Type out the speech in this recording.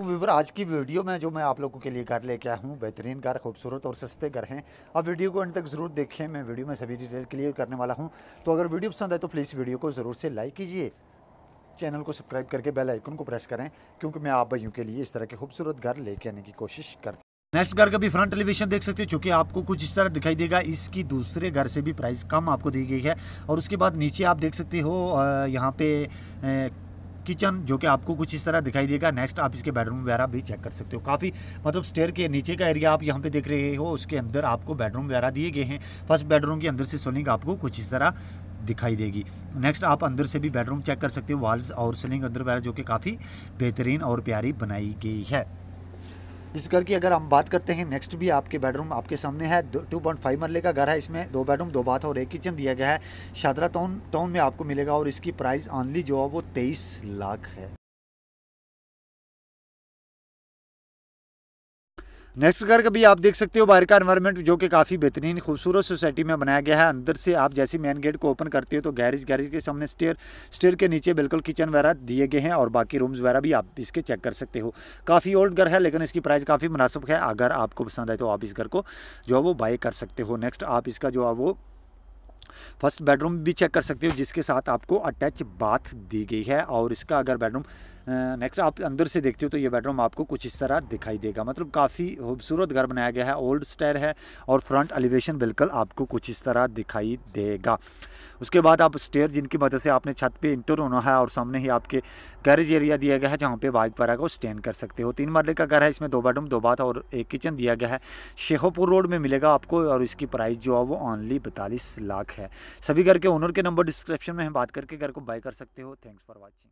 तो व्यूवर आज की वीडियो में जो मैं आप लोगों के लिए घर लेके आया हूँ बेहतरीन घर खूबसूरत और सस्ते घर हैं आप वीडियो को अंत तक ज़रूर देखें मैं वीडियो में सभी डिटेल क्लियर करने वाला हूँ तो अगर वीडियो पसंद आए तो प्लीज़ वीडियो को ज़रूर से लाइक कीजिए चैनल को सब्सक्राइब करके बेल आइकन को प्रेस करें क्योंकि मैं आप भाइयों के लिए इस तरह के खूबसूरत घर लेके आने की कोशिश करता नेक्स्ट घर का भी फ्रंट एलिवेशन देख सकते हो चूँकि आपको कुछ इस तरह दिखाई देगा इसकी दूसरे घर से भी प्राइस कम आपको दी गई है और उसके बाद नीचे आप देख सकते हो यहाँ पे किचन जो कि आपको कुछ इस तरह दिखाई देगा नेक्स्ट आप इसके बेडरूम वगैरह भी चेक कर सकते हो काफ़ी मतलब स्टेयर के नीचे का एरिया आप यहाँ पे देख रहे हो उसके अंदर आपको बेडरूम वगैरह दिए गए हैं फर्स्ट बेडरूम के अंदर से सोलिंग आपको कुछ इस तरह दिखाई देगी नेक्स्ट आप अंदर से भी बेडरूम चेक कर सकते हो वॉल्स और सीलिंग अंदर वगैरह जो कि काफ़ी बेहतरीन और प्यारी बनाई गई है इस घर की अगर हम बात करते हैं नेक्स्ट भी आपके बेडरूम आपके सामने है टू पॉइंट फाइव मरले का घर है इसमें दो बेडरूम दो बाथ और एक किचन दिया गया है शादरा टाउन टाउन में आपको मिलेगा और इसकी प्राइस ऑनली जो है वो तेईस लाख है नेक्स्ट घर का भी आप देख सकते हो बाहर का एनवायरनमेंट जो कि काफ़ी बेहतरीन खूबसूरत सोसाइटी में बनाया गया है अंदर से आप जैसे मेन गेट को ओपन करते हो तो गैरेज गैरेज के सामने स्टेयर स्टेयर के नीचे बिल्कुल किचन वगैरह दिए गए हैं और बाकी रूम्स वगैरह भी आप इसके चेक कर सकते हो काफ़ी ओल्ड घर है लेकिन इसकी प्राइस काफ़ी मुनासब है अगर आपको पसंद आए तो आप इस घर को जो है वो बाई कर सकते हो नेक्स्ट आप इसका जो है वो फर्स्ट बेडरूम भी चेक कर सकते हो जिसके साथ आपको अटैच बाथ दी गई है और इसका अगर बेडरूम नेक्स्ट आप अंदर से देखते हो तो ये बेडरूम आपको कुछ इस तरह दिखाई देगा मतलब काफ़ी खूबसूरत घर बनाया गया है ओल्ड स्टाइल है और फ्रंट एलिवेशन बिल्कुल आपको कुछ इस तरह दिखाई देगा उसके बाद आप स्टेयर जिनकी मदद से आपने छत पे इंटर होना है और सामने ही आपके गैरेज एरिया दिया गया है जहाँ पे बाइक वगैरह को स्टैंड कर सकते हो तीन मरले का घर है इसमें दो बेडरूम दो बाथ और एक किचन दिया गया है शेखोपुर रोड में मिलेगा आपको और इसकी प्राइस जो है वो ऑनली बैतालीस लाख है सभी घर के ओनर के नंबर डिस्क्रिप्शन में हम बात करके घर को बाय कर सकते हो थैंक्स फॉर वॉचिंग